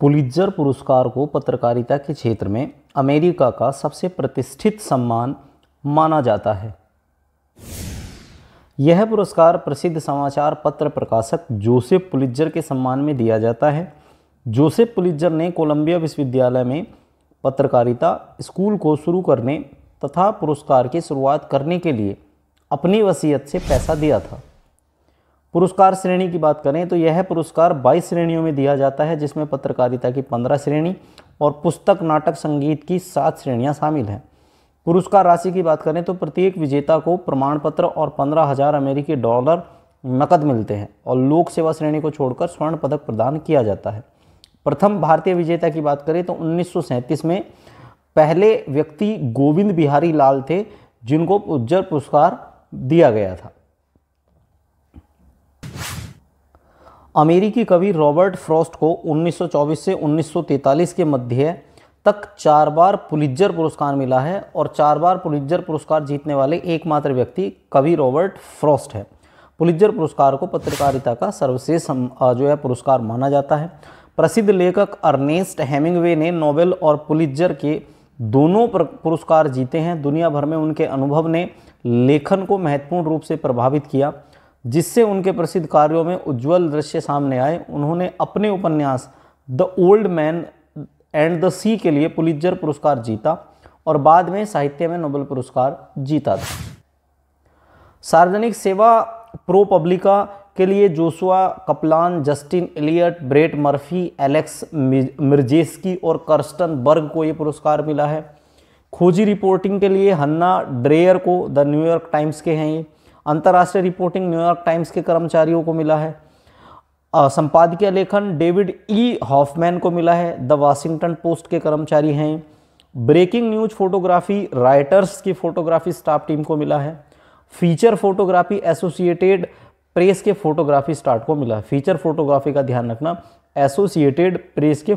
पुलिज्जर पुरस्कार को पत्रकारिता के क्षेत्र में अमेरिका का सबसे प्रतिष्ठित सम्मान माना जाता है यह पुरस्कार प्रसिद्ध समाचार पत्र प्रकाशक जोसेफ पुलिजर के सम्मान में दिया जाता है जोसेफ पुलिज्जर ने कोलंबिया विश्वविद्यालय में पत्रकारिता स्कूल को शुरू करने तथा पुरस्कार की शुरुआत करने के लिए अपनी वसीयत से पैसा दिया था पुरस्कार श्रेणी की बात करें तो यह पुरस्कार 22 श्रेणियों में दिया जाता है जिसमें पत्रकारिता की 15 श्रेणी और पुस्तक नाटक संगीत की सात श्रेणियां शामिल हैं पुरस्कार राशि की बात करें तो प्रत्येक विजेता को प्रमाण पत्र और पंद्रह हज़ार अमेरिकी डॉलर नकद मिलते हैं और लोक सेवा श्रेणी को छोड़कर स्वर्ण पदक प्रदान किया जाता है प्रथम भारतीय विजेता की बात करें तो उन्नीस में पहले व्यक्ति गोविंद बिहारी लाल थे जिनको उज्जर पुरस्कार दिया गया था अमेरिकी कवि रॉबर्ट फ्रॉस्ट को 1924 से 1943 के मध्य तक चार बार पुलिज्जर पुरस्कार मिला है और चार बार पुलिज्जर पुरस्कार जीतने वाले एकमात्र व्यक्ति कवि रॉबर्ट फ्रॉस्ट है पुलिज्जर पुरस्कार को पत्रकारिता का सर्वश्रेष्ठ जो है पुरस्कार माना जाता है प्रसिद्ध लेखक अर्नेस्ट हेमिंगवे ने नोबेल और पुलिज्जर के दोनों पुरस्कार जीते हैं दुनिया भर में उनके अनुभव ने लेखन को महत्वपूर्ण रूप से प्रभावित किया जिससे उनके प्रसिद्ध कार्यों में उज्जवल दृश्य सामने आए उन्होंने अपने उपन्यास the old man and the sea के लिए पुलिजर पुरस्कार जीता और बाद में साहित्य में नोबेल पुरस्कार जीता था सार्वजनिक सेवा प्रो पब्लिका के लिए Joshua Kaplan Justin Elliott Brett Murphy Alex Mierjeski और कर्स्टन बर्ग को ये पुरस्कार मिला है खोजी रिपोर्टिंग के लिए हन्ना ड्रेयर को द न्यूयॉर्क टाइम्स के हैं ये अंतर्राष्ट्रीय रिपोर्टिंग न्यूयॉर्क टाइम्स के कर्मचारियों को मिला है संपादकीय लेखन डेविड ई हॉफमैन को मिला है द वाशिंगटन पोस्ट के कर्मचारी हैं ब्रेकिंग न्यूज फोटोग्राफी राइटर्स की फोटोग्राफी स्टाफ टीम को मिला है फीचर फोटोग्राफी एसोसिएटेड प्रेस के फोटोग्राफी स्टार्ट को मिला फीचर फोटोग्राफी का ध्यान रखना एसोसिएटेड प्रेस के